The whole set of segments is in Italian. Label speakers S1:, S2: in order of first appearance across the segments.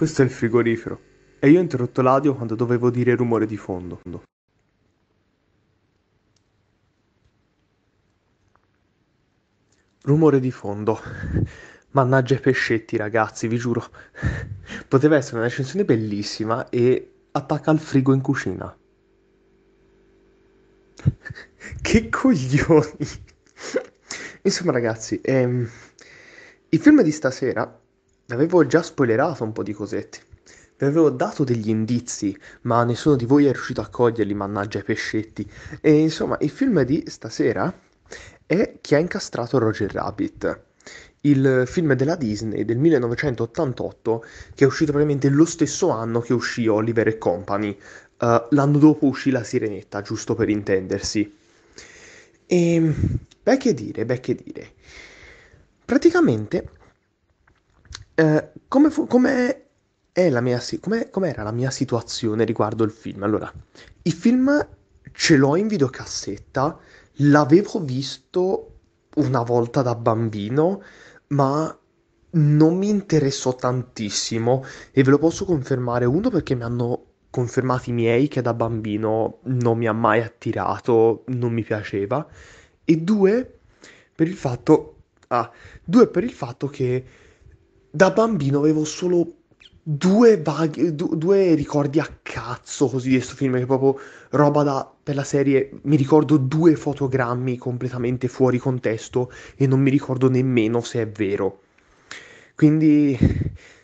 S1: Questo è il frigorifero. E io ho interrotto l'audio quando dovevo dire rumore di fondo. Rumore di fondo. Mannaggia i pescetti, ragazzi, vi giuro. Poteva essere una recensione bellissima e attacca al frigo in cucina. che coglioni! Insomma, ragazzi, ehm, il film di stasera Avevo già spoilerato un po' di cosette. Vi avevo dato degli indizi, ma nessuno di voi è riuscito a coglierli, mannaggia i pescetti. E insomma, il film di stasera è Chi ha incastrato Roger Rabbit. Il film della Disney del 1988, che è uscito praticamente lo stesso anno che uscì Oliver e Company. Uh, l'anno dopo uscì La Sirenetta, giusto per intendersi. E ehm, beh, che dire, beh, che dire. Praticamente eh, come, fu, come la mia, com'era la mia situazione riguardo il film? Allora, il film ce l'ho in videocassetta, l'avevo visto una volta da bambino, ma non mi interessò tantissimo e ve lo posso confermare uno perché mi hanno confermato i miei che da bambino non mi ha mai attirato, non mi piaceva e due per il fatto ah, due per il fatto che da bambino avevo solo due, vaghi, due ricordi a cazzo così di questo film, che proprio roba da, per la serie, mi ricordo due fotogrammi completamente fuori contesto e non mi ricordo nemmeno se è vero. Quindi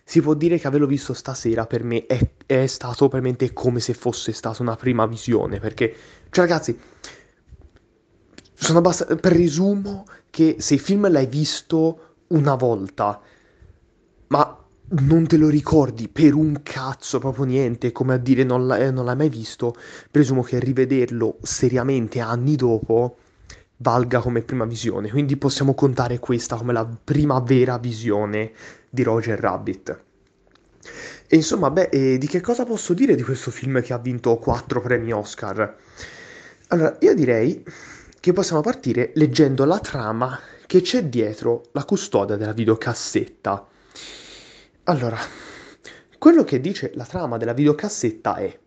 S1: si può dire che averlo visto stasera per me è, è stato veramente come se fosse stata una prima visione, perché, cioè ragazzi, sono abbastanza. presumo che se il film l'hai visto una volta, ma non te lo ricordi per un cazzo, proprio niente, come a dire non, l'ha, non l'hai mai visto, presumo che rivederlo seriamente anni dopo valga come prima visione, quindi possiamo contare questa come la prima vera visione di Roger Rabbit. E insomma, beh, eh, di che cosa posso dire di questo film che ha vinto 4 premi Oscar? Allora, io direi che possiamo partire leggendo la trama che c'è dietro la custodia della videocassetta. Allora, quello che dice la trama della videocassetta è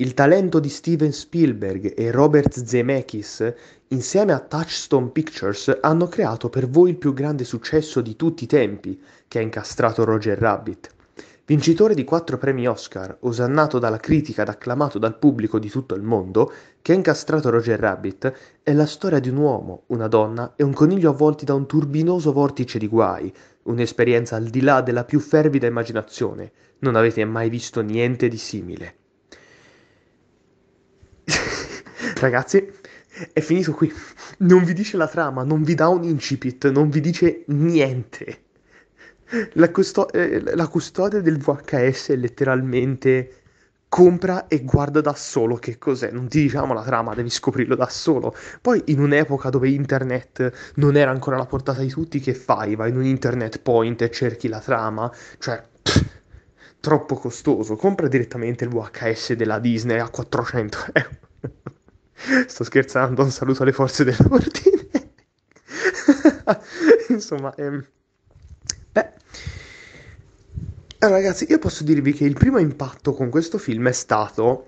S1: il talento di Steven Spielberg e Robert Zemeckis, insieme a Touchstone Pictures, hanno creato per voi il più grande successo di tutti i tempi, che ha incastrato Roger Rabbit. Vincitore di quattro premi Oscar, osannato dalla critica ed acclamato dal pubblico di tutto il mondo, che ha incastrato Roger Rabbit è la storia di un uomo, una donna e un coniglio avvolti da un turbinoso vortice di guai, un'esperienza al di là della più fervida immaginazione. Non avete mai visto niente di simile. Ragazzi, è finito qui. Non vi dice la trama, non vi dà un incipit, non vi dice niente. La, custo- eh, la custode del VHS è letteralmente compra e guarda da solo che cos'è, non ti diciamo la trama, devi scoprirlo da solo. Poi in un'epoca dove internet non era ancora alla portata di tutti, che fai? Vai in un internet point e cerchi la trama? Cioè, troppo costoso. Compra direttamente il VHS della Disney a 400 euro. Sto scherzando, un saluto alle forze dell'ordine. Insomma, ehm... Allora, ragazzi, io posso dirvi che il primo impatto con questo film è stato.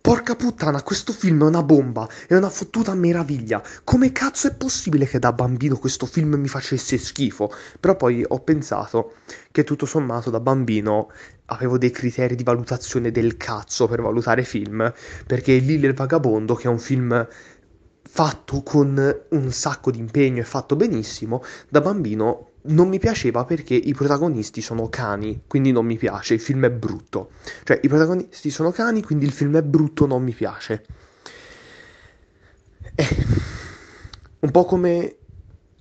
S1: Porca puttana, questo film è una bomba, è una fottuta meraviglia. Come cazzo è possibile che da bambino questo film mi facesse schifo? Però poi ho pensato che tutto sommato da bambino avevo dei criteri di valutazione del cazzo per valutare film, perché Lille il vagabondo, che è un film fatto con un sacco di impegno e fatto benissimo, da bambino non mi piaceva perché i protagonisti sono cani, quindi non mi piace, il film è brutto. Cioè, i protagonisti sono cani, quindi il film è brutto, non mi piace. Eh, un po' come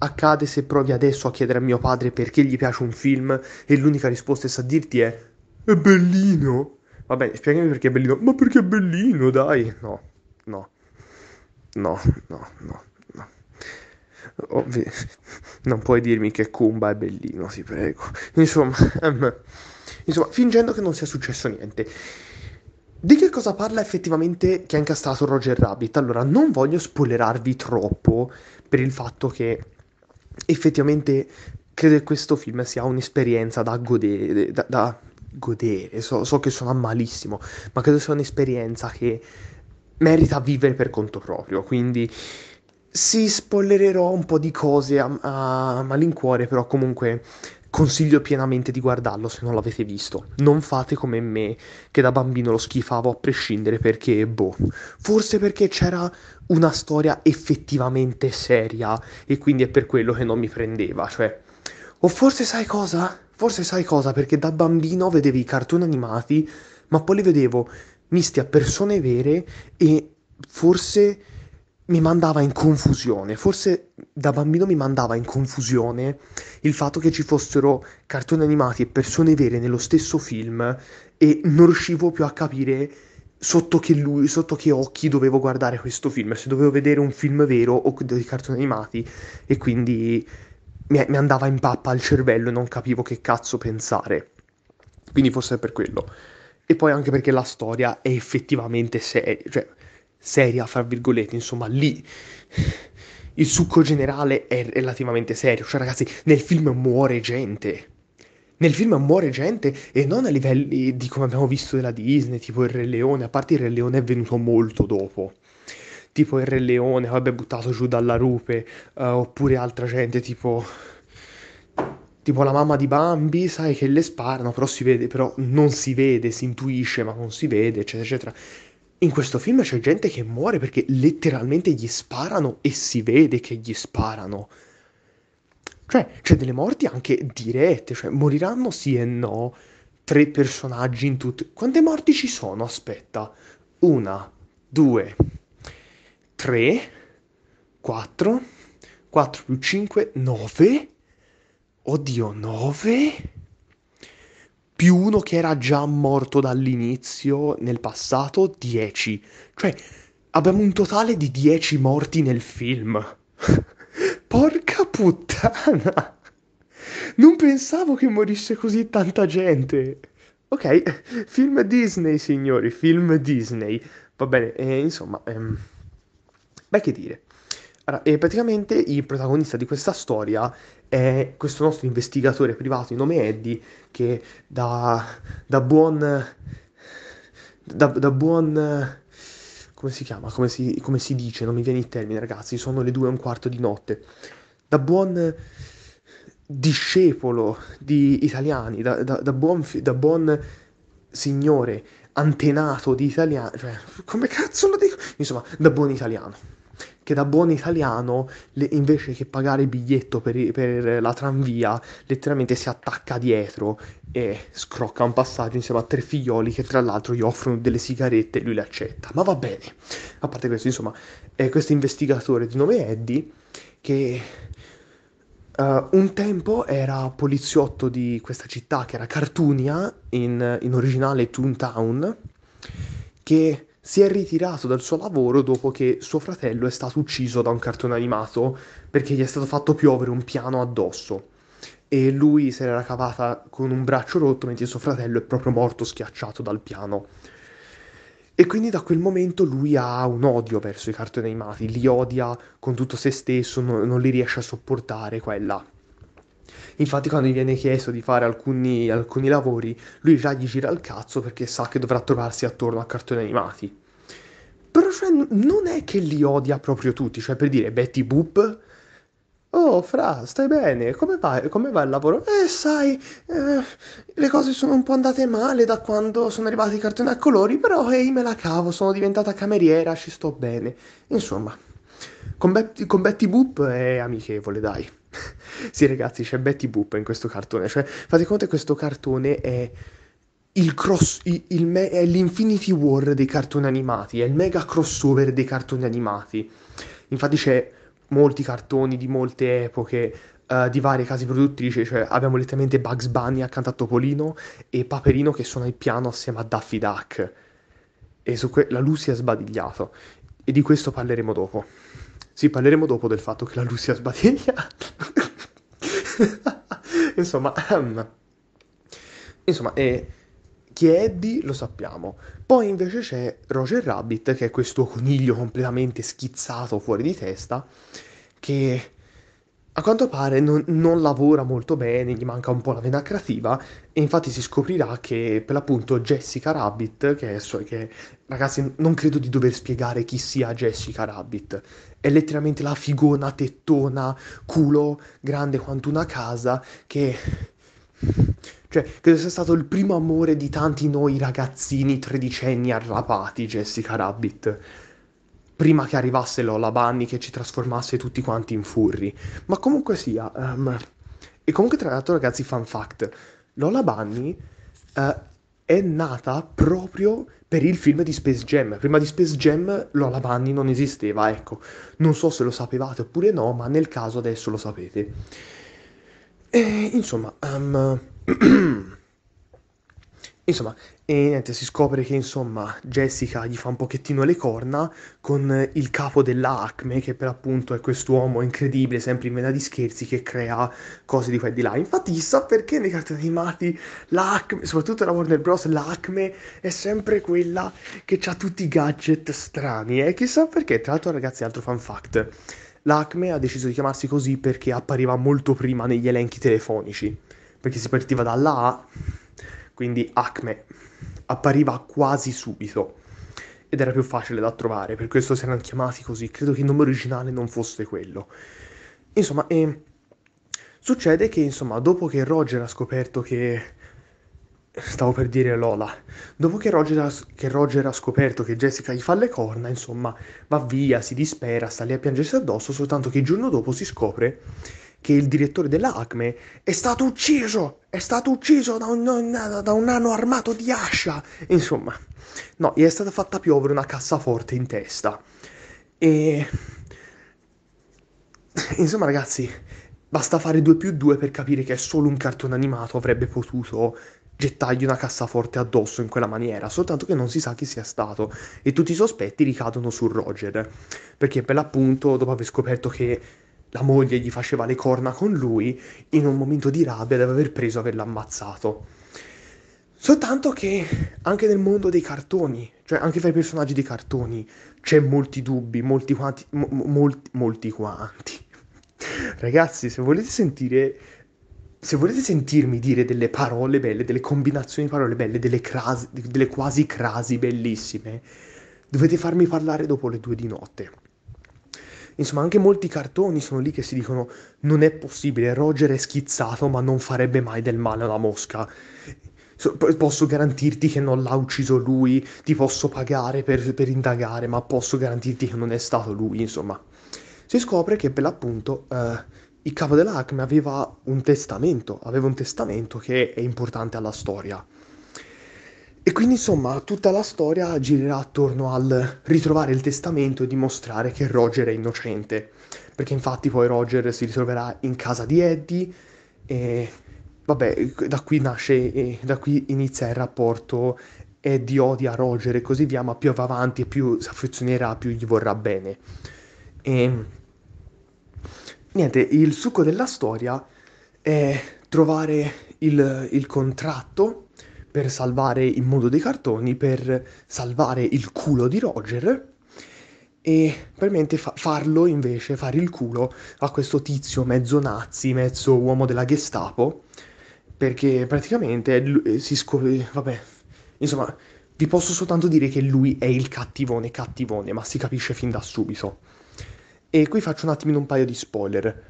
S1: accade se provi adesso a chiedere a mio padre perché gli piace un film e l'unica risposta che sa dirti è è bellino. Va bene, spiegami perché è bellino. Ma perché è bellino, dai. No, no, no, no, no. Ovvi... Non puoi dirmi che Kumba è bellino, ti prego. Insomma, um, insomma, fingendo che non sia successo niente. Di che cosa parla effettivamente che ha incastrato Roger Rabbit? Allora, non voglio spoilerarvi troppo per il fatto che effettivamente credo che questo film sia un'esperienza da godere, da, da godere. So, so, che suona malissimo, ma credo sia un'esperienza che merita vivere per conto proprio, quindi sì, spoilererò un po' di cose a, a malincuore, però comunque consiglio pienamente di guardarlo se non l'avete visto. Non fate come me, che da bambino lo schifavo a prescindere perché, boh, forse perché c'era una storia effettivamente seria e quindi è per quello che non mi prendeva, cioè... O forse sai cosa? Forse sai cosa, perché da bambino vedevi i cartoni animati, ma poi li vedevo misti a persone vere e forse mi mandava in confusione, forse da bambino mi mandava in confusione il fatto che ci fossero cartoni animati e persone vere nello stesso film e non riuscivo più a capire sotto che, lui, sotto che occhi dovevo guardare questo film, se dovevo vedere un film vero o dei cartoni animati e quindi mi, mi andava in pappa al cervello e non capivo che cazzo pensare. Quindi forse è per quello. E poi anche perché la storia è effettivamente seria, cioè seria, fra virgolette, insomma, lì il succo generale è relativamente serio, cioè ragazzi, nel film muore gente. Nel film muore gente e non a livelli di come abbiamo visto della Disney, tipo il Re Leone, a parte il Re Leone è venuto molto dopo. Tipo il Re Leone, vabbè, buttato giù dalla rupe, uh, oppure altra gente tipo tipo la mamma di Bambi, sai che le sparano, però si vede, però non si vede, si intuisce, ma non si vede, eccetera, eccetera. In questo film c'è gente che muore perché letteralmente gli sparano e si vede che gli sparano. Cioè, c'è delle morti anche dirette, cioè moriranno sì e no tre personaggi in tutto. Quante morti ci sono? Aspetta. Una, due, tre, quattro, quattro più cinque, nove. Oddio, nove più uno che era già morto dall'inizio nel passato, 10. Cioè, abbiamo un totale di 10 morti nel film. Porca puttana! Non pensavo che morisse così tanta gente. Ok, film Disney, signori, film Disney. Va bene, eh, insomma, ehm... beh, che dire. Allora, eh, praticamente il protagonista di questa storia è questo nostro investigatore privato di nome Eddie che da, da buon... Da, da buon come si chiama, come si, come si, dice, non mi viene il termine ragazzi, sono le due e un quarto di notte. Da buon discepolo di italiani, da, da, da, buon, da buon, signore antenato di italiani, cioè, come cazzo lo dico? Insomma, da buon italiano che da buon italiano, le, invece che pagare il biglietto per, per, la tranvia, letteralmente si attacca dietro e scrocca un passaggio insieme a tre figlioli che tra l'altro gli offrono delle sigarette e lui le accetta. Ma va bene, a parte questo, insomma, è questo investigatore di nome Eddie che... Uh, un tempo era poliziotto di questa città che era Cartunia, in, in originale Toontown, che si è ritirato dal suo lavoro dopo che suo fratello è stato ucciso da un cartone animato perché gli è stato fatto piovere un piano addosso e lui se l'era cavata con un braccio rotto mentre suo fratello è proprio morto schiacciato dal piano. E quindi da quel momento lui ha un odio verso i cartoni animati, li odia con tutto se stesso, non, non li riesce a sopportare quella Infatti, quando gli viene chiesto di fare alcuni, alcuni lavori, lui già gli gira il cazzo perché sa che dovrà trovarsi attorno a cartoni animati. Però, cioè, non è che li odia proprio tutti. Cioè, per dire, Betty Boop. Oh, Fra, stai bene? Come va, Come va il lavoro? Eh, sai, eh, le cose sono un po' andate male da quando sono arrivati i cartoni a colori, però ehi, me la cavo, sono diventata cameriera, ci sto bene. Insomma, con, Be- con Betty Boop è amichevole, dai. sì, ragazzi, c'è Betty Boop in questo cartone. Cioè, fate conto che questo cartone è il cross, il, il me, è l'Infinity War dei cartoni animati, è il mega crossover dei cartoni animati. Infatti c'è molti cartoni di molte epoche, uh, di varie case produttrici, cioè abbiamo letteralmente Bugs Bunny accanto a Topolino e Paperino che suona il piano assieme a Daffy Duck. E su que- la Lucy ha sbadigliato. E di questo parleremo dopo. Sì, parleremo dopo del fatto che la Russia sbadiglia. insomma, um. insomma, eh, chi è Eddie lo sappiamo. Poi invece c'è Roger Rabbit, che è questo coniglio completamente schizzato fuori di testa, che a quanto pare non, non, lavora molto bene, gli manca un po' la vena creativa e infatti si scoprirà che per l'appunto Jessica Rabbit, che, è, che ragazzi non credo di dover spiegare chi sia Jessica Rabbit, è letteralmente la figona tettona, culo grande quanto una casa che cioè, credo sia stato il primo amore di tanti noi ragazzini tredicenni arrapati, Jessica Rabbit. Prima che arrivasse Lola Bunny che ci trasformasse tutti quanti in furri. Ma comunque sia. Um, e comunque, tra l'altro, ragazzi, fun fact: Lola Bunny uh, è nata proprio per il film di Space Jam. Prima di Space Jam Lola Bunny non esisteva, ecco. Non so se lo sapevate oppure no, ma nel caso adesso lo sapete. E, eh, insomma, um... Insomma, e niente, si scopre che insomma Jessica gli fa un pochettino le corna con il capo dell'Acme, che per appunto è quest'uomo incredibile, sempre in vena di scherzi, che crea cose di qua e di là. Infatti chissà perché nei cartoni animati l'Acme, soprattutto la Warner Bros., l'Acme è sempre quella che ha tutti i gadget strani, e eh? chissà perché. Tra l'altro ragazzi, altro fun fact, l'Acme ha deciso di chiamarsi così perché appariva molto prima negli elenchi telefonici, perché si partiva dalla A quindi Acme, appariva quasi subito ed era più facile da trovare, per questo si erano chiamati così, credo che il nome originale non fosse quello. Insomma, eh, succede che insomma, dopo che Roger ha scoperto che... Stavo per dire Lola. Dopo che Roger, ha, che Roger ha scoperto che Jessica gli fa le corna, insomma, va via, si dispera, sta lì a piangersi addosso, soltanto che il giorno dopo si scopre che il direttore della ACME è stato ucciso, è stato ucciso da un, da un nano armato di ascia. Insomma, no, gli è stata fatta piovere una cassaforte in testa. E... Insomma, ragazzi, basta fare 2 più 2 per capire che solo un cartone animato avrebbe potuto gettargli una cassaforte addosso in quella maniera, soltanto che non si sa chi sia stato e tutti i sospetti ricadono su Roger, perché per l'appunto dopo aver scoperto che la moglie gli faceva le corna con lui in un momento di rabbia deve aver preso averlo ammazzato. Soltanto che anche nel mondo dei cartoni, cioè anche fra i personaggi dei cartoni, c'è molti dubbi, molti quanti, mo, molti, molti quanti. Ragazzi, se volete sentire, se volete sentirmi dire delle parole belle, delle combinazioni di parole belle, delle, crasi, delle quasi crasi bellissime, dovete farmi parlare dopo le due di notte. Insomma, anche molti cartoni sono lì che si dicono non è possibile, Roger è schizzato ma non farebbe mai del male alla mosca. So, posso garantirti che non l'ha ucciso lui, ti posso pagare per, per indagare, ma posso garantirti che non è stato lui, insomma. Si scopre che per l'appunto eh, il capo dell'ACME aveva un testamento, aveva un testamento che è importante alla storia. E quindi insomma tutta la storia girerà attorno al ritrovare il testamento e dimostrare che Roger è innocente, perché infatti poi Roger si ritroverà in casa di Eddie e vabbè da qui nasce, e da qui inizia il rapporto Eddie odia Roger e così via, ma più va avanti e più si affezionerà, più gli vorrà bene. E niente, il succo della storia è trovare il, il contratto per salvare il mondo dei cartoni, per salvare il culo di Roger e probabilmente fa- farlo invece, fare il culo a questo tizio mezzo nazi, mezzo uomo della Gestapo, perché praticamente lui, eh, si scopre, eh, vabbè, insomma, vi posso soltanto dire che lui è il cattivone cattivone, ma si capisce fin da subito. E qui faccio un attimino un paio di spoiler.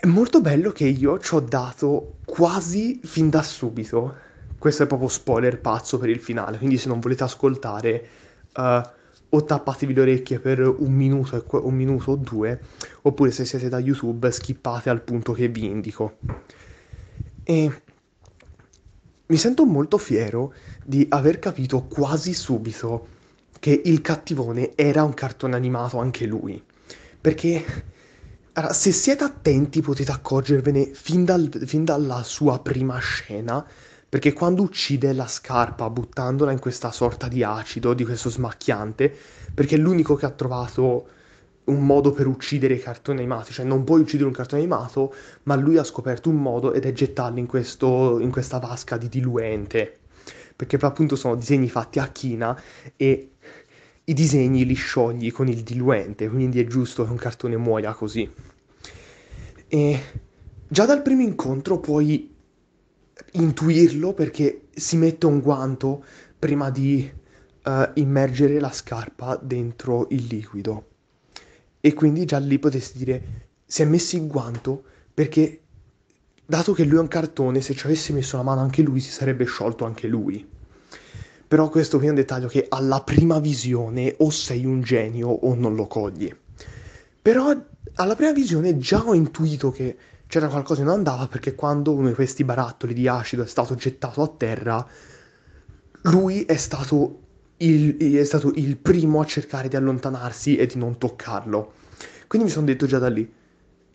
S1: È molto bello che io ci ho dato quasi fin da subito. Questo è proprio spoiler pazzo per il finale, quindi se non volete ascoltare, uh, o tappatevi le orecchie per un minuto, un minuto o due, oppure se siete da YouTube skippate al punto che vi indico. E mi sento molto fiero di aver capito quasi subito che il cattivone era un cartone animato anche lui, perché allora, se siete attenti potete accorgervene fin, dal, fin dalla sua prima scena, perché quando uccide la scarpa buttandola in questa sorta di acido, di questo smacchiante, perché è l'unico che ha trovato un modo per uccidere i cartoni animati, cioè non puoi uccidere un cartone animato, ma lui ha scoperto un modo ed è gettarli in, questo, in questa vasca di diluente, perché appunto sono disegni fatti a china e i disegni li sciogli con il diluente, quindi è giusto che un cartone muoia così. E già dal primo incontro puoi intuirlo perché si mette un guanto prima di uh, immergere la scarpa dentro il liquido. E quindi già lì potresti dire, si è messo il guanto perché dato che lui è un cartone, se ci avesse messo la mano anche lui si sarebbe sciolto anche lui. Però questo qui è un dettaglio che alla prima visione o sei un genio o non lo cogli. Però alla prima visione già ho intuito che c'era qualcosa che non andava perché quando uno di questi barattoli di acido è stato gettato a terra, lui è stato il, è stato il primo a cercare di allontanarsi e di non toccarlo. Quindi mi sono detto già da lì,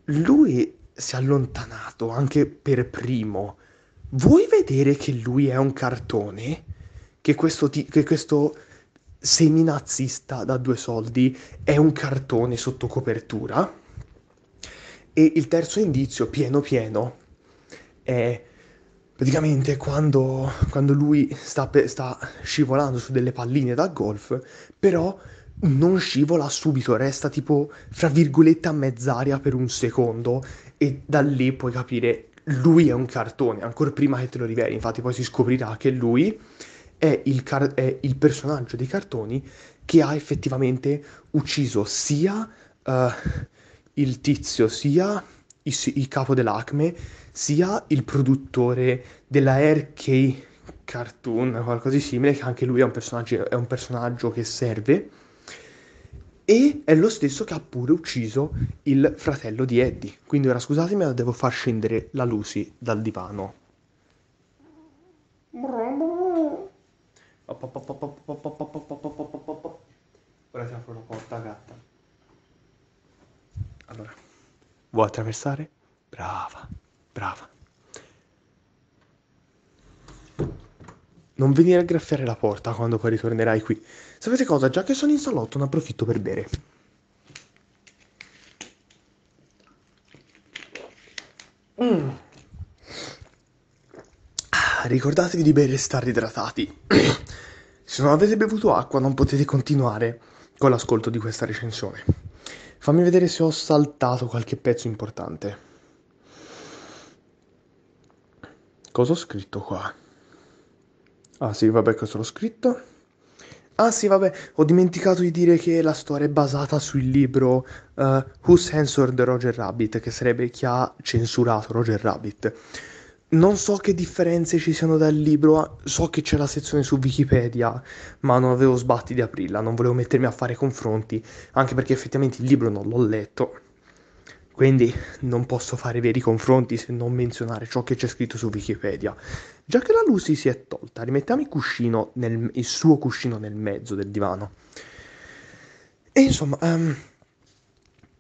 S1: lui si è allontanato anche per primo. Vuoi vedere che lui è un cartone? che questo, ti- che questo seminazzista da due soldi è un cartone sotto copertura. E il terzo indizio, pieno pieno, è praticamente quando, quando lui sta, sta scivolando su delle palline da golf, però non scivola subito, resta tipo, fra virgolette, a mezz'aria per un secondo e da lì puoi capire lui è un cartone, ancora prima che te lo riveli, infatti poi si scoprirà che lui è il, car- è il personaggio dei cartoni che ha effettivamente ucciso sia uh, il tizio, sia il, il capo dell'Acme, sia il produttore della RK Cartoon, qualcosa di simile, che anche lui è un personaggio, è un personaggio che serve. E è lo stesso che ha pure ucciso il fratello di Eddie. Quindi ora scusatemi, ma devo far scendere la Lucy dal divano. Op, Ora ti apro la porta, gatta. Allora, vuoi attraversare? Brava, brava. Non venire a graffiare la porta quando poi ritornerai qui. Sapete cosa? Già che sono in salotto, ne approfitto per bere. Mm. Ricordatevi di bere e stare idratati. Se non avete bevuto acqua non potete continuare con l'ascolto di questa recensione. Fammi vedere se ho saltato qualche pezzo importante. Cosa ho scritto qua? Ah sì, vabbè, questo l'ho scritto? Ah sì, vabbè, ho dimenticato di dire che la storia è basata sul libro uh, Who Censored Roger Rabbit, che sarebbe chi ha censurato Roger Rabbit non so che differenze ci siano dal libro, ah, so che c'è la sezione su Wikipedia, ma non avevo sbatti di aprirla, non volevo mettermi a fare confronti, anche perché effettivamente il libro non l'ho letto. Quindi non posso fare veri confronti se non menzionare ciò che c'è scritto su Wikipedia. Già che la Lucy si è tolta, rimettiamo il, cuscino nel, il suo cuscino nel mezzo del divano. E insomma, um,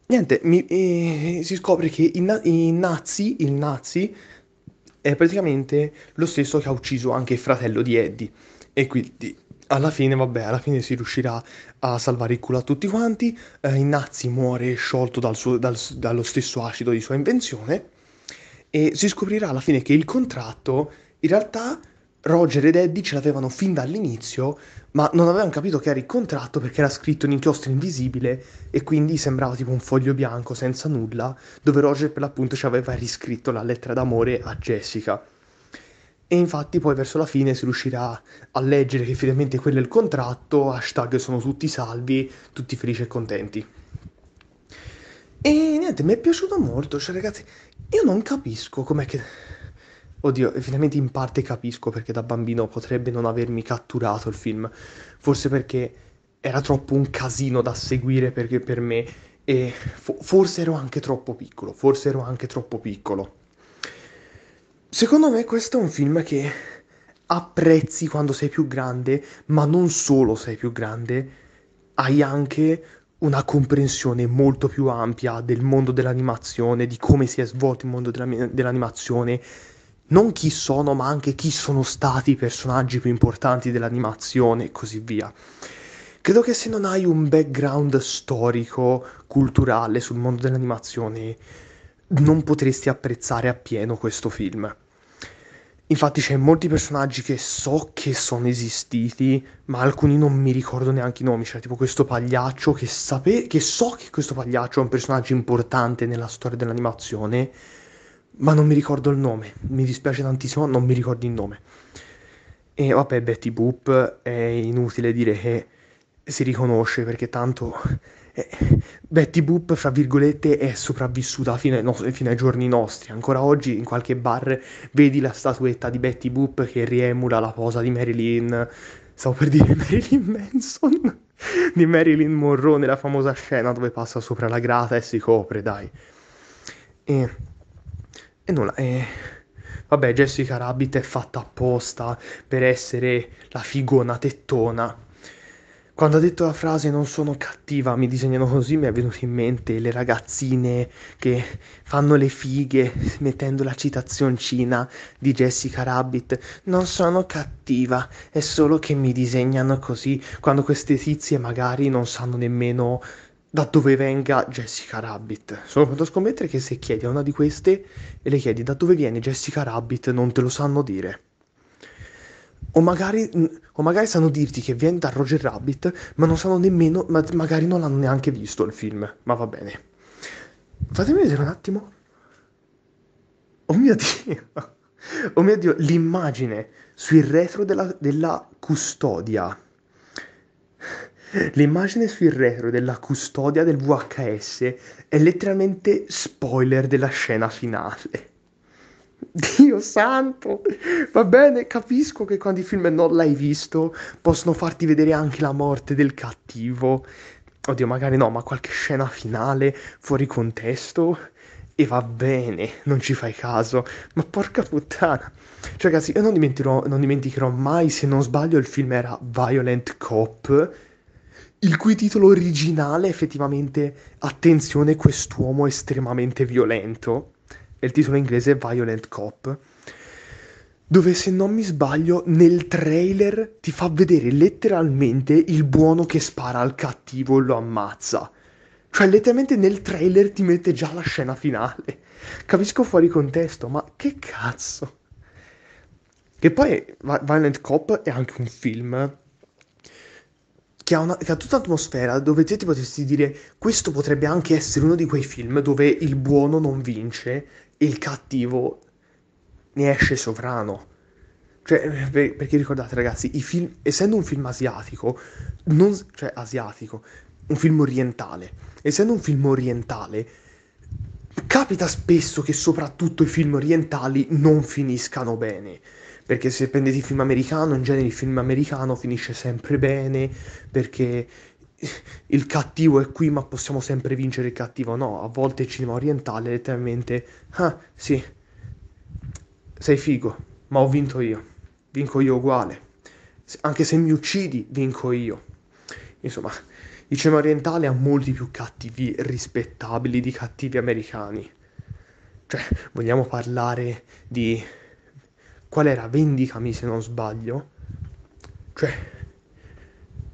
S1: niente, mi, eh, si scopre che il, il nazi, il nazi è praticamente lo stesso che ha ucciso anche il fratello di Eddie. E quindi alla fine, vabbè, alla fine si riuscirà a salvare il culo a tutti quanti. Eh, Nazi muore sciolto dal suo, dal, dallo stesso acido di sua invenzione. E si scoprirà alla fine che il contratto in realtà Roger ed Eddie ce l'avevano fin dall'inizio, ma non avevano capito che era il contratto perché era scritto in inchiostro invisibile e quindi sembrava tipo un foglio bianco senza nulla, dove Roger per l'appunto ci aveva riscritto la lettera d'amore a Jessica. E infatti poi verso la fine si riuscirà a leggere che finalmente quello è il contratto, hashtag sono tutti salvi, tutti felici e contenti. E niente, mi è piaciuto molto, cioè ragazzi, io non capisco com'è che Oddio, finalmente in parte capisco perché da bambino potrebbe non avermi catturato il film. Forse perché era troppo un casino da seguire perché per me e fo- forse ero anche troppo piccolo, forse ero anche troppo piccolo. Secondo me questo è un film che apprezzi quando sei più grande, ma non solo sei più grande, hai anche una comprensione molto più ampia del mondo dell'animazione, di come si è svolto il mondo della, dell'animazione, non chi sono, ma anche chi sono stati i personaggi più importanti dell'animazione e così via. Credo che se non hai un background storico, culturale sul mondo dell'animazione, non potresti apprezzare appieno questo film. Infatti c'è molti personaggi che so che sono esistiti, ma alcuni non mi ricordo neanche i nomi. C'è cioè tipo questo pagliaccio che, sape- che so che questo pagliaccio è un personaggio importante nella storia dell'animazione, ma non mi ricordo il nome, mi dispiace tantissimo, non mi ricordo il nome. E vabbè, Betty Boop è inutile dire che si riconosce perché tanto eh, Betty Boop, fra virgolette, è sopravvissuta fino ai, no, fino ai, giorni nostri. Ancora oggi in qualche bar vedi la statuetta di Betty Boop che riemula la posa di Marilyn, stavo per dire Marilyn Manson, di Marilyn Monroe nella famosa scena dove passa sopra la grata e si copre, dai. E e nulla, eh, vabbè Jessica Rabbit è fatta apposta per essere la figona tettona. Quando ha detto la frase non sono cattiva, mi disegnano così, mi è venuto in mente le ragazzine che fanno le fighe mettendo la citazioncina di Jessica Rabbit. Non sono cattiva, è solo che mi disegnano così, quando queste tizie magari non sanno nemmeno da dove venga Jessica Rabbit. Sono pronto a scommettere che se chiedi a una di queste e le chiedi da dove viene Jessica Rabbit, non te lo sanno dire. O magari, o magari sanno dirti che viene da Roger Rabbit, ma non sanno nemmeno, ma magari non l'hanno neanche visto il film. Ma va bene. Fatemi vedere un attimo. Oh mio Dio! Oh mio Dio, l'immagine sul retro della, della custodia L'immagine sul retro della custodia del VHS è letteralmente spoiler della scena finale. Dio santo! Va bene, capisco che quando i film non l'hai visto possono farti vedere anche la morte del cattivo. Oddio, magari no, ma qualche scena finale fuori contesto e va bene, non ci fai caso. Ma porca puttana! Cioè, ragazzi, io non non dimenticherò mai, se non sbaglio, il film era Violent Cop il cui titolo originale effettivamente Attenzione quest'uomo estremamente violento, E il titolo inglese è Violent Cop, dove se non mi sbaglio nel trailer ti fa vedere letteralmente il buono che spara al cattivo e lo ammazza. Cioè letteralmente nel trailer ti mette già la scena finale. Capisco fuori contesto, ma che cazzo? E poi Violent Cop è anche un film che ha, una, che ha tutta l'atmosfera dove te ti potresti dire questo potrebbe anche essere uno di quei film dove il buono non vince e il cattivo ne esce sovrano. Cioè, eh, perché ricordate ragazzi, film, essendo un film asiatico, non, cioè asiatico, un film orientale, essendo un film orientale, capita spesso che soprattutto i film orientali non finiscano bene. Perché se prendete il film americano, in genere il film americano finisce sempre bene perché il cattivo è qui ma possiamo sempre vincere il cattivo. No, a volte il cinema orientale letteralmente, ah sì, sei figo, ma ho vinto io. Vinco io uguale. Anche se mi uccidi, vinco io. Insomma, il cinema orientale ha molti più cattivi rispettabili di cattivi americani. Cioè, vogliamo parlare di qual era Vendicami se non sbaglio. Cioè,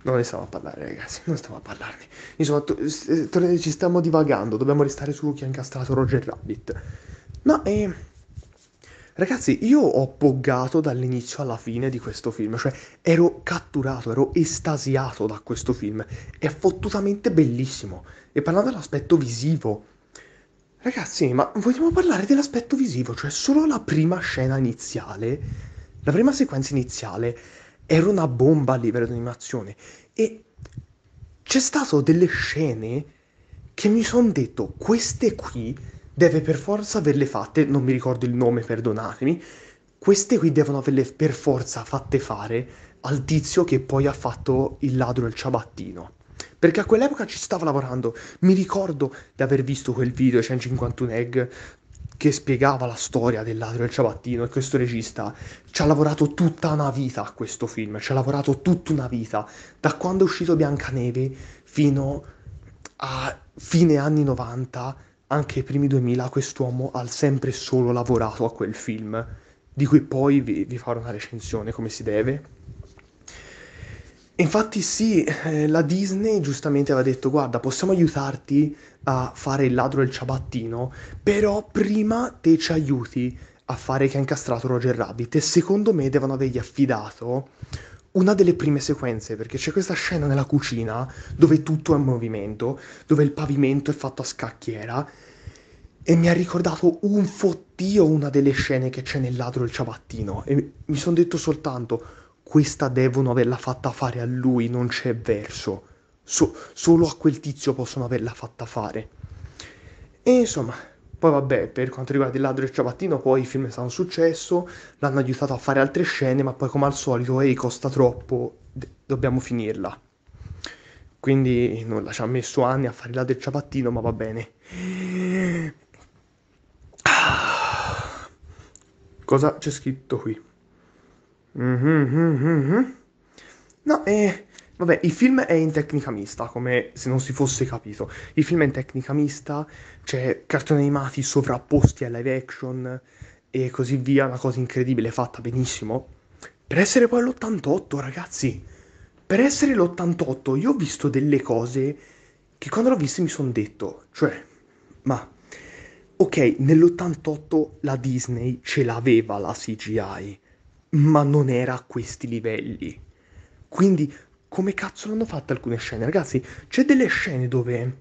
S1: non ne stavo a parlare, ragazzi, non stavo a parlarne. Insomma, to- to- ci stiamo divagando, dobbiamo restare su chi ha incastrato Roger Rabbit. No, eh... Ragazzi, io ho poggato dall'inizio alla fine di questo film, cioè ero catturato, ero estasiato da questo film. È fottutamente bellissimo. E parlando dell'aspetto visivo, Ragazzi, ma vogliamo parlare dell'aspetto visivo, cioè solo la prima scena iniziale, la prima sequenza iniziale era una bomba a livello di animazione e c'è stato delle scene che mi sono detto queste qui deve per forza averle fatte, non mi ricordo il nome, perdonatemi, queste qui devono averle per forza fatte fare al tizio che poi ha fatto il ladro e il ciabattino perché a quell'epoca ci stavo lavorando. Mi ricordo di aver visto quel video 151 Egg che spiegava la storia del ladro del ciabattino e questo regista ci ha lavorato tutta una vita a questo film, ci ha lavorato tutta una vita, da quando è uscito Biancaneve fino a fine anni 90, anche i primi 2000, quest'uomo ha sempre solo lavorato a quel film, di cui poi vi, vi farò una recensione come si deve infatti sì, eh, la Disney giustamente aveva detto guarda possiamo aiutarti a fare il ladro e il ciabattino, però prima te ci aiuti a fare che ha incastrato Roger Rabbit e secondo me devono avergli affidato una delle prime sequenze, perché c'è questa scena nella cucina dove tutto è in movimento, dove il pavimento è fatto a scacchiera e mi ha ricordato un fottio una delle scene che c'è nel ladro il ciabattino e mi sono detto soltanto questa devono averla fatta fare a lui, non c'è verso. So, solo a quel tizio possono averla fatta fare. E insomma, poi vabbè, per quanto riguarda il ladro e il ciabattino, poi il film è stato un successo, l'hanno aiutato a fare altre scene, ma poi come al solito, ehi, costa troppo, d- dobbiamo finirla. Quindi nulla, ci ha messo anni a fare il ladro e il ciabattino, ma va bene. Ah. Cosa c'è scritto qui? Mm-hmm, mm-hmm, mm-hmm. No, eh, vabbè, il film è in tecnica mista, come se non si fosse capito. Il film è in tecnica mista, c'è cartoni animati sovrapposti a live action e così via, una cosa incredibile, fatta benissimo. Per essere poi l'88, ragazzi, per essere l'88 io ho visto delle cose che quando l'ho viste mi sono detto, cioè, ma... Ok, nell'88 la Disney ce l'aveva la CGI, ma non era a questi livelli. Quindi, come cazzo l'hanno fatta alcune scene? Ragazzi, c'è delle scene dove...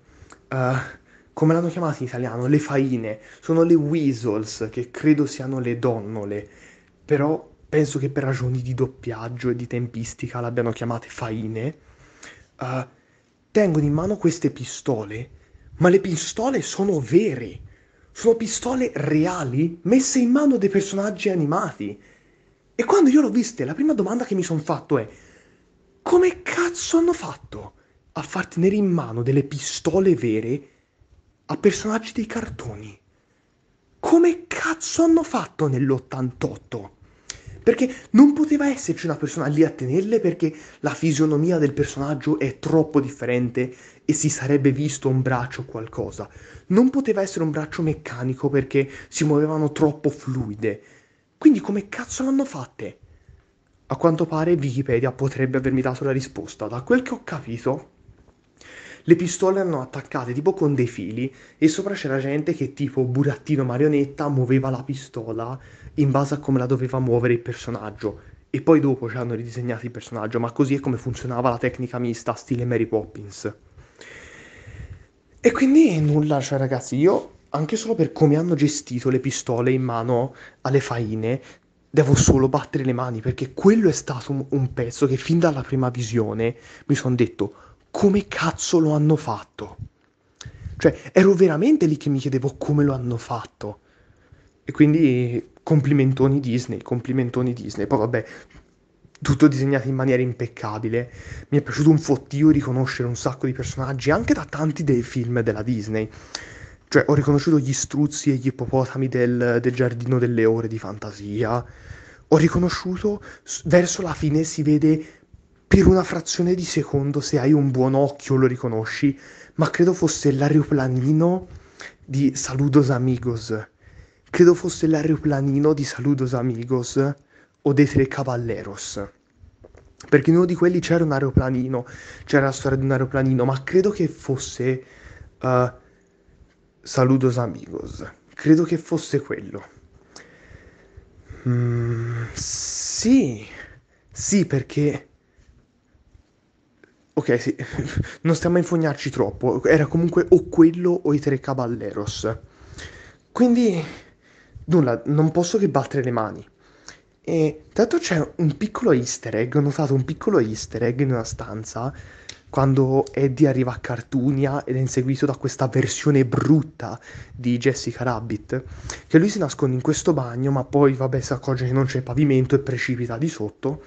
S1: Uh, come l'hanno chiamata in italiano? Le faine. Sono le weasels, che credo siano le donnole. Però penso che per ragioni di doppiaggio e di tempistica l'abbiano chiamate faine. Uh, tengono in mano queste pistole, ma le pistole sono vere. Sono pistole reali messe in mano dei personaggi animati. E quando io l'ho viste, la prima domanda che mi sono fatto è: come cazzo hanno fatto a far tenere in mano delle pistole vere a personaggi dei cartoni? Come cazzo hanno fatto nell'88? Perché non poteva esserci una persona lì a tenerle perché la fisionomia del personaggio è troppo differente e si sarebbe visto un braccio o qualcosa. Non poteva essere un braccio meccanico perché si muovevano troppo fluide quindi come cazzo l'hanno fatte? A quanto pare Wikipedia potrebbe avermi dato la risposta. Da quel che ho capito, le pistole erano attaccate tipo con dei fili e sopra c'era gente che tipo burattino marionetta muoveva la pistola in base a come la doveva muovere il personaggio. E poi dopo ci hanno ridisegnato il personaggio, ma così è come funzionava la tecnica mista stile Mary Poppins. E quindi nulla, cioè ragazzi, io anche solo per come hanno gestito le pistole in mano alle faine, devo solo battere le mani perché quello è stato un, un pezzo che fin dalla prima visione mi sono detto come cazzo lo hanno fatto. Cioè, ero veramente lì che mi chiedevo come lo hanno fatto. E quindi complimentoni Disney, complimentoni Disney. Poi vabbè, tutto disegnato in maniera impeccabile. Mi è piaciuto un fottio riconoscere un sacco di personaggi anche da tanti dei film della Disney. Cioè, ho riconosciuto gli struzzi e gli ippopotami del, del giardino delle ore di fantasia. Ho riconosciuto, verso la fine si vede per una frazione di secondo, se hai un buon occhio lo riconosci, ma credo fosse l'aeroplanino di Saludos Amigos. Credo fosse l'aeroplanino di Saludos Amigos o dei Tre Cavalleros. Perché in uno di quelli c'era un aeroplanino, c'era la storia di un aeroplanino, ma credo che fosse... Uh, Saludos amigos. Credo che fosse quello. Mm, sì, sì, perché... Ok, sì, non stiamo a infognarci troppo. Era comunque o quello o i tre caballeros. Quindi, nulla, non posso che battere le mani. E tanto c'è un piccolo easter egg, ho notato un piccolo easter egg in una stanza quando Eddie arriva a Cartunia ed è inseguito da questa versione brutta di Jessica Rabbit, che lui si nasconde in questo bagno, ma poi vabbè si accorge che non c'è pavimento e precipita di sotto,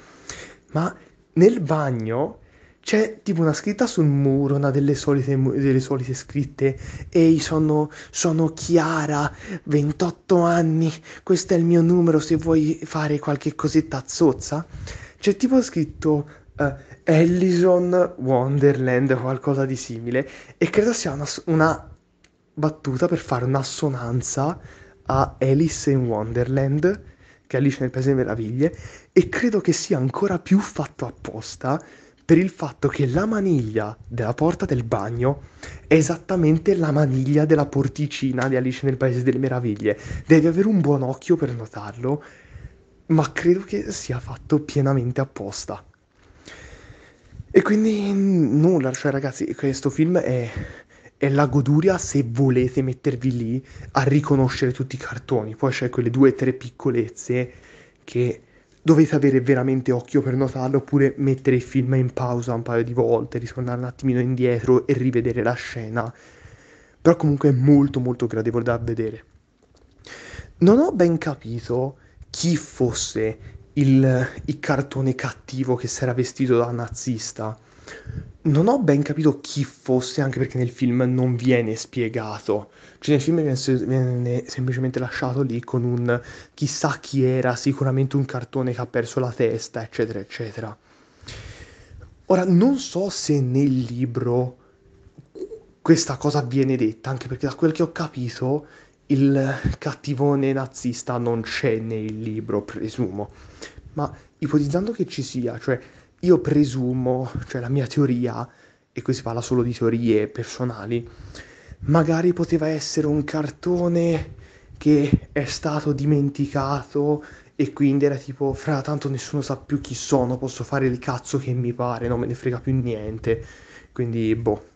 S1: ma nel bagno c'è tipo una scritta sul muro, una delle solite, delle solite scritte, ehi sono, sono Chiara, 28 anni, questo è il mio numero se vuoi fare qualche cosetta zozza, c'è tipo scritto uh, Ellison Wonderland o qualcosa di simile e credo sia una, una battuta per fare un'assonanza a Alice in Wonderland, che è Alice nel Paese delle Meraviglie, e credo che sia ancora più fatto apposta per il fatto che la maniglia della porta del bagno è esattamente la maniglia della porticina di Alice nel Paese delle Meraviglie. Devi avere un buon occhio per notarlo, ma credo che sia fatto pienamente apposta. E quindi nulla, cioè ragazzi, questo film è, è la goduria se volete mettervi lì a riconoscere tutti i cartoni. Poi c'è quelle due o tre piccolezze che dovete avere veramente occhio per notarlo oppure mettere il film in pausa un paio di volte, ritornare un attimino indietro e rivedere la scena. Però comunque è molto molto gradevole da vedere. Non ho ben capito chi fosse il, il cartone cattivo che si era vestito da nazista. Non ho ben capito chi fosse, anche perché nel film non viene spiegato. Cioè, nel film viene, viene, semplicemente lasciato lì con un chissà chi era, sicuramente un cartone che ha perso la testa, eccetera, eccetera. Ora, non so se nel libro questa cosa viene detta, anche perché da quel che ho capito il cattivone nazista non c'è nel libro, presumo, ma ipotizzando che ci sia, cioè io presumo, cioè la mia teoria, e qui si parla solo di teorie personali, magari poteva essere un cartone che è stato dimenticato e quindi era tipo fra tanto nessuno sa più chi sono, posso fare il cazzo che mi pare, non me ne frega più niente. Quindi boh.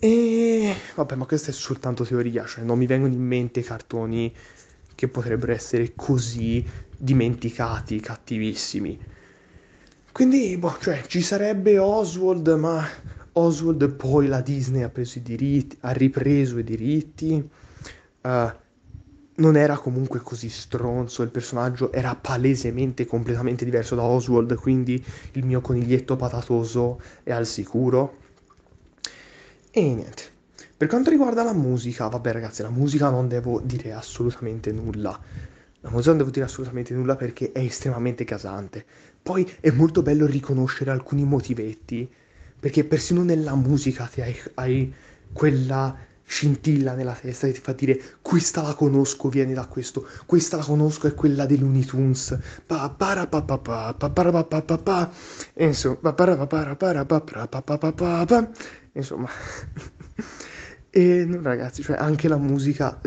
S1: E vabbè, ma questa è soltanto teoria, cioè non mi vengono in mente cartoni che potrebbero essere così dimenticati, cattivissimi. Quindi, boh, cioè, ci sarebbe Oswald, ma Oswald poi la Disney ha preso i diritti, ha ripreso i diritti. Uh, non era comunque così stronzo, il personaggio era palesemente completamente diverso da Oswald, quindi il mio coniglietto patatoso è al sicuro. E niente. Per quanto riguarda la musica, vabbè ragazzi, la musica non devo dire assolutamente nulla. La musica non devo dire assolutamente nulla perché è estremamente casante. Poi è molto bello riconoscere alcuni motivetti, perché persino nella musica ti hai, hai quella scintilla nella testa che ti fa dire questa la conosco, viene da questo, questa la conosco è quella dei Looney Tunes. Pa pa pa pa pa pa pa pa Insomma, pa pa pa pa insomma. e ragazzi, cioè anche la musica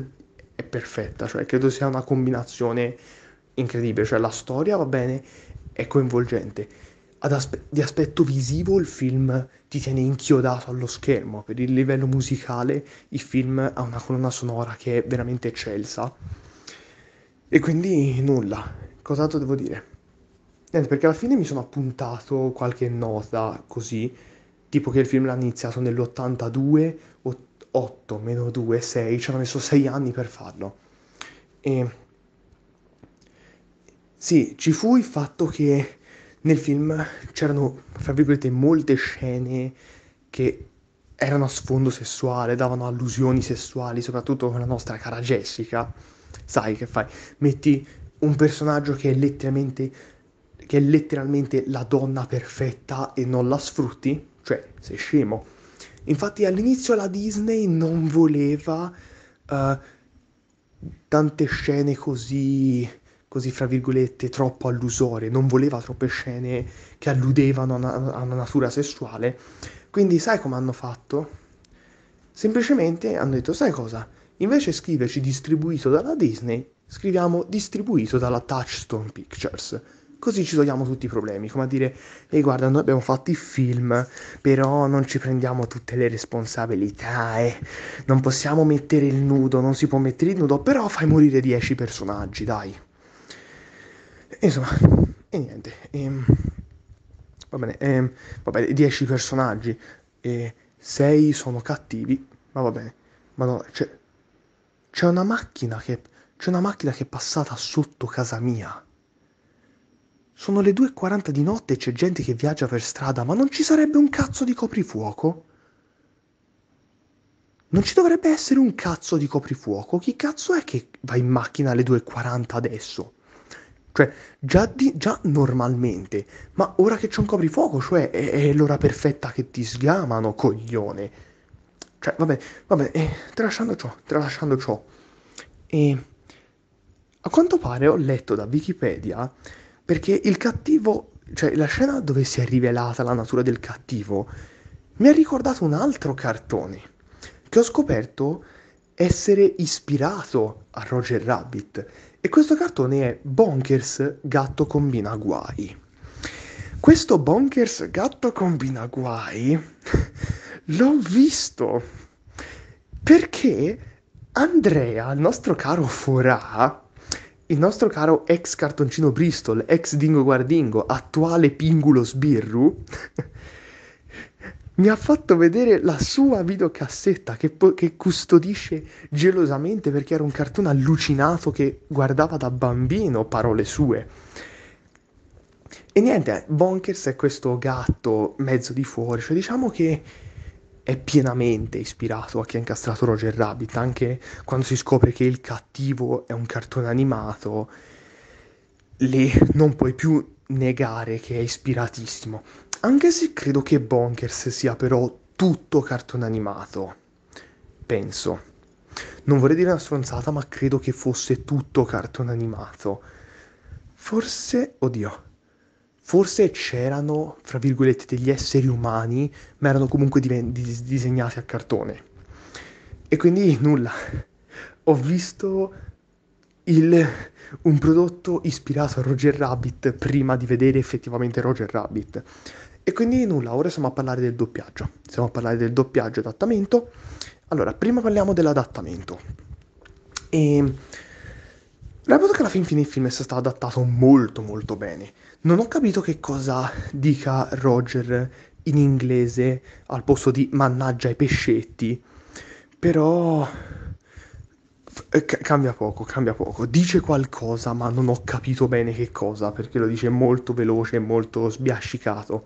S1: è perfetta, cioè credo sia una combinazione incredibile, cioè la storia va bene, è coinvolgente. Aspe- di aspetto visivo il film ti tiene inchiodato allo schermo, per il livello musicale il film ha una colonna sonora che è veramente eccelsa. E quindi nulla, cos'altro devo dire? Niente, perché alla fine mi sono appuntato qualche nota così, tipo che il film l'ha iniziato nell'82, 8 meno 2, 6, ci hanno messo 6 anni per farlo. E sì, ci fu il fatto che nel film c'erano, fra virgolette, molte scene che erano a sfondo sessuale, davano allusioni sessuali, soprattutto con la nostra cara Jessica. Sai che fai? Metti un personaggio che è letteralmente, che è letteralmente la donna perfetta e non la sfrutti cioè, sei scemo. Infatti all'inizio la Disney non voleva uh, tante scene così, così, fra virgolette, troppo allusorie, non voleva troppe scene che alludevano a una, a una natura sessuale. Quindi sai come hanno fatto? Semplicemente hanno detto, sai cosa? Invece scriverci distribuito dalla Disney, scriviamo distribuito dalla Touchstone Pictures Così ci togliamo tutti i problemi, come a dire, e guarda, noi abbiamo fatto il film, però non ci prendiamo tutte le responsabilità, eh. Non possiamo mettere il nudo, non si può mettere il nudo, però fai morire 10 personaggi, dai. Insomma, e niente. Ehm, va bene, ehm, va 10 personaggi, e 6 sono cattivi, ma va bene. Ma no, c'è, cioè, c'è una macchina che... C'è una macchina che è passata sotto casa mia. Sono le 2.40 di notte e c'è gente che viaggia per strada, ma non ci sarebbe un cazzo di coprifuoco? Non ci dovrebbe essere un cazzo di coprifuoco? Chi cazzo è che va in macchina alle 2.40 adesso? Cioè, già, di, già normalmente, ma ora che c'è un coprifuoco, cioè è, è l'ora perfetta che ti sgamano, coglione. Cioè, vabbè, vabbè, eh, tralasciando ciò, tralasciando ciò. E a quanto pare ho letto da Wikipedia perché il cattivo, cioè la scena dove si è rivelata la natura del cattivo, mi ha ricordato un altro cartone che ho scoperto essere ispirato a Roger Rabbit. E questo cartone è Bonkers Gatto Combina Guai. Questo Bonkers Gatto Combina Guai l'ho visto perché Andrea, il nostro caro Forà, il nostro caro ex cartoncino Bristol, ex Dingo Guardingo, attuale Pingulo Sbirru, mi ha fatto vedere la sua videocassetta che, po- che, custodisce gelosamente perché era un cartone allucinato che guardava da bambino, parole sue. E niente, Bonkers è questo gatto mezzo di fuori, cioè diciamo che è pienamente ispirato a chi ha incastrato Roger Rabbit, anche quando si scopre che il cattivo è un cartone animato, lì non puoi più negare che è ispiratissimo. Anche se credo che Bonkers sia però tutto cartone animato, penso. Non vorrei dire una stronzata, ma credo che fosse tutto cartone animato. Forse, oddio, Forse c'erano, fra virgolette, degli esseri umani, ma erano comunque di- disegnati a cartone. E quindi nulla. Ho visto il, un prodotto ispirato a Roger Rabbit prima di vedere effettivamente Roger Rabbit. E quindi nulla, ora siamo a parlare del doppiaggio. Siamo a parlare del doppiaggio e adattamento. Allora, prima parliamo dell'adattamento. E... Ehm, reputo che alla fin fine il film è stato adattato molto molto bene. Non ho capito che cosa dica Roger in inglese al posto di mannaggia i pescetti, però eh, C- cambia poco, cambia poco. Dice qualcosa, ma non ho capito bene che cosa, perché lo dice molto veloce, e molto sbiascicato.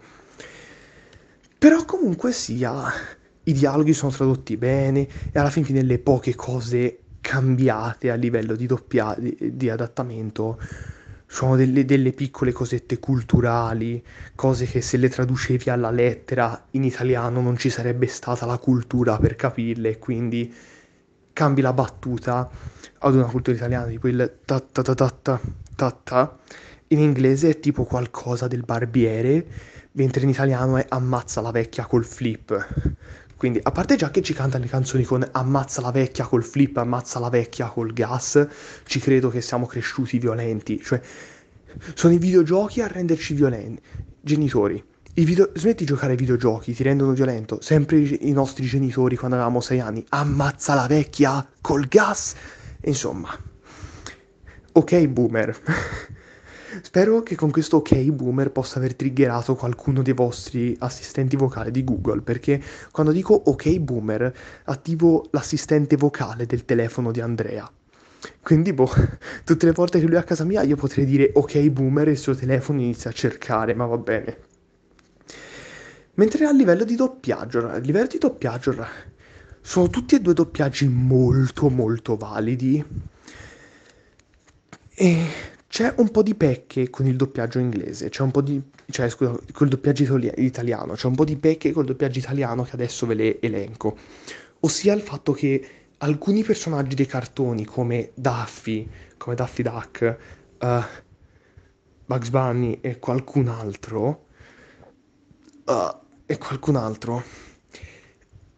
S1: Però comunque sia, i dialoghi sono tradotti bene e alla fin fine le poche cose cambiate a livello di, doppia- di, di adattamento sono delle, delle, piccole cosette culturali, cose che se le traducevi alla lettera in italiano non ci sarebbe stata la cultura per capirle, quindi cambi la battuta ad una cultura italiana, tipo il ta ta ta ta ta ta, ta. in inglese è tipo qualcosa del barbiere, mentre in italiano è ammazza la vecchia col flip quindi, a parte già che ci cantano le canzoni con ammazza la vecchia col flip, ammazza la vecchia col gas, ci credo che siamo cresciuti violenti. Cioè, sono i videogiochi a renderci violenti. Genitori, video... smetti di giocare ai videogiochi, ti rendono violento. Sempre i, nostri genitori quando avevamo sei anni, ammazza la vecchia col gas. Insomma, ok boomer. Spero che con questo ok boomer possa aver triggerato qualcuno dei vostri assistenti vocali di Google, perché quando dico ok boomer attivo l'assistente vocale del telefono di Andrea. Quindi, boh, tutte le volte che lui è a casa mia io potrei dire ok boomer e il suo telefono inizia a cercare, ma va bene. Mentre a livello di doppiaggio, a livello di doppiaggio sono tutti e due doppiaggi molto molto validi. E c'è un po' di pecche con il doppiaggio inglese, c'è un po' di... cioè scusa, col doppiaggio itali- italiano, c'è un po' di pecche col doppiaggio italiano che adesso ve le elenco. Ossia il fatto che alcuni personaggi dei cartoni come Daffy, come Daffy Duck, uh, Bugs Bunny e qualcun altro, uh, e qualcun altro,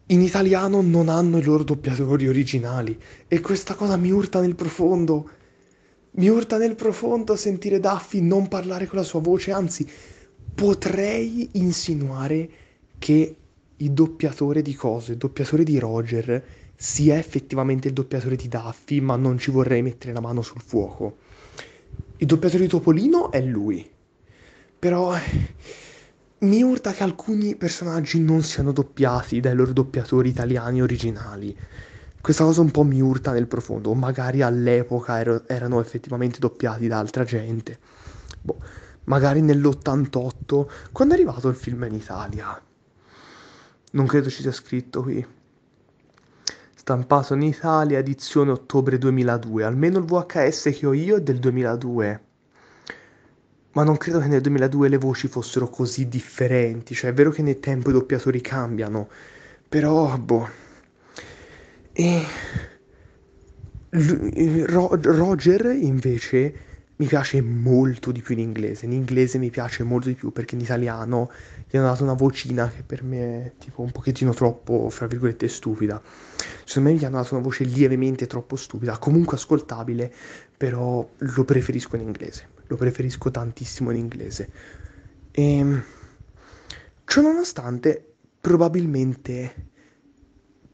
S1: in italiano non hanno i loro doppiatori originali e questa cosa mi urta nel profondo mi urta nel profondo sentire Daffy non parlare con la sua voce, anzi potrei insinuare che il doppiatore di Coso, il doppiatore di Roger, sia effettivamente il doppiatore di Daffy, ma non ci vorrei mettere la mano sul fuoco. Il doppiatore di Topolino è lui. Però mi urta che alcuni personaggi non siano doppiati dai loro doppiatori italiani originali. Questa cosa un po' mi urta nel profondo, o magari all'epoca ero, erano effettivamente doppiati da altra gente. Boh, magari nell'88, quando è arrivato il film in Italia? Non credo ci sia scritto qui. Stampato in Italia, edizione ottobre 2002, almeno il VHS che ho io è del 2002 ma non credo che nel 2002 le voci fossero così differenti, cioè è vero che nel tempo i doppiatori cambiano, però boh, e Ro- Roger invece mi piace molto di più in inglese. In inglese mi piace molto di più perché in italiano gli hanno dato una vocina che per me è tipo un pochettino troppo, fra virgolette, stupida. Secondo me gli hanno dato una voce lievemente troppo stupida, comunque ascoltabile, però lo preferisco in inglese. Lo preferisco tantissimo in inglese. E ehm, ciononostante, probabilmente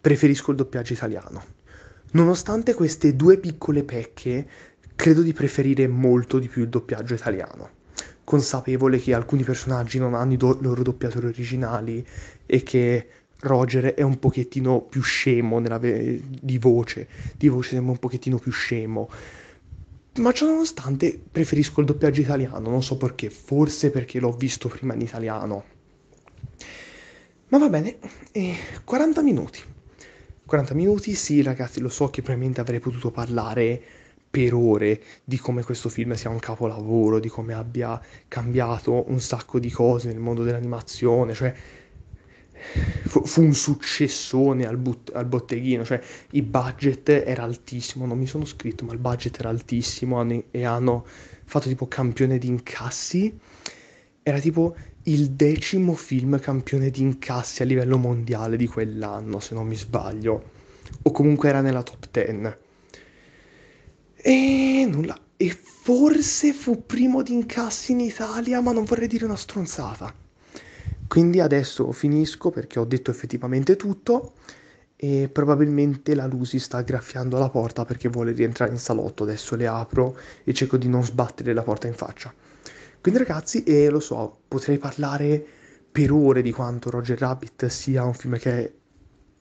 S1: preferisco il doppiaggio italiano. Nonostante queste due piccole pecche, credo di preferire molto di più il doppiaggio italiano, consapevole che alcuni personaggi non hanno i do- loro doppiatori originali e che Roger è un pochettino più scemo ve- di voce, di voce sembra un pochettino più scemo. Ma ciononostante preferisco il doppiaggio italiano, non so perché, forse perché l'ho visto prima in italiano. Ma va bene, eh, 40 minuti 40 minuti, sì ragazzi, lo so che probabilmente avrei potuto parlare per ore di come questo film sia un capolavoro, di come abbia cambiato un sacco di cose nel mondo dell'animazione, cioè fu, un successone al, but- al botteghino, cioè il budget era altissimo, non mi sono scritto, ma il budget era altissimo hanno, e hanno fatto tipo campione di incassi, era tipo il decimo film campione di incassi a livello mondiale di quell'anno, se non mi sbaglio, o comunque era nella top 10. E nulla, e forse fu primo di incassi in Italia, ma non vorrei dire una stronzata. Quindi adesso finisco perché ho detto effettivamente tutto e probabilmente la Lucy sta graffiando la porta perché vuole rientrare in salotto, adesso le apro e cerco di non sbattere la porta in faccia. Quindi ragazzi, e lo so, potrei parlare per ore di quanto Roger Rabbit sia un film che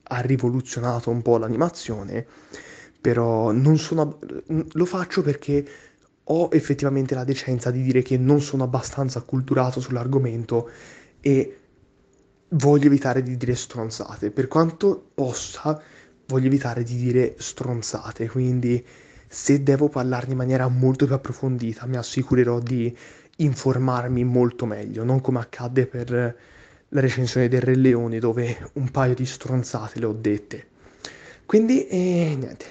S1: ha rivoluzionato un po' l'animazione, però non sono ab- lo faccio perché ho effettivamente la decenza di dire che non sono abbastanza acculturato sull'argomento e voglio evitare di dire stronzate. Per quanto possa, voglio evitare di dire stronzate, quindi se devo parlarne in maniera molto più approfondita, mi assicurerò di informarmi molto meglio, non come accadde per eh, la recensione del Re Leone dove un paio di stronzate le ho dette. Quindi eh, niente,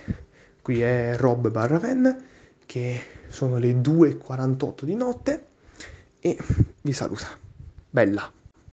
S1: qui è Rob Barraven che sono le 2.48 di notte e vi saluta. Bella.